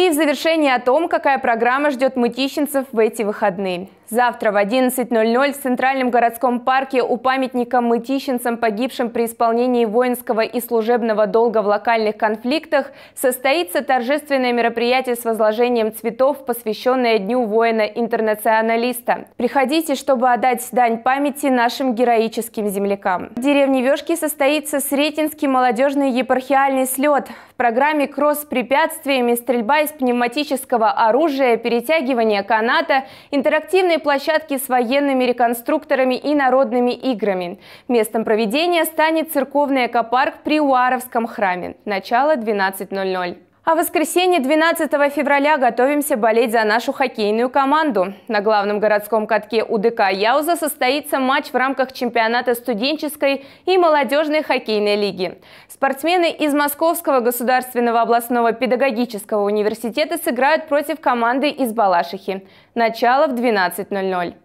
И в завершении о том, какая программа ждет мытищенцев в эти выходные. Завтра в 11.00 в Центральном городском парке у памятника мытищенцам, погибшим при исполнении воинского и служебного долга в локальных конфликтах, состоится торжественное мероприятие с возложением цветов, посвященное Дню воина-интернационалиста. Приходите, чтобы отдать дань памяти нашим героическим землякам. В деревне Вешки состоится Сретенский молодежный епархиальный слет программе «Кросс с препятствиями», стрельба из пневматического оружия, перетягивание каната, интерактивные площадки с военными реконструкторами и народными играми. Местом проведения станет церковный экопарк при Уаровском храме. Начало 12.00. А в воскресенье 12 февраля готовимся болеть за нашу хоккейную команду. На главном городском катке УДК Яуза состоится матч в рамках чемпионата студенческой и молодежной хоккейной лиги. Спортсмены из Московского государственного областного педагогического университета сыграют против команды из Балашихи. Начало в 12.00.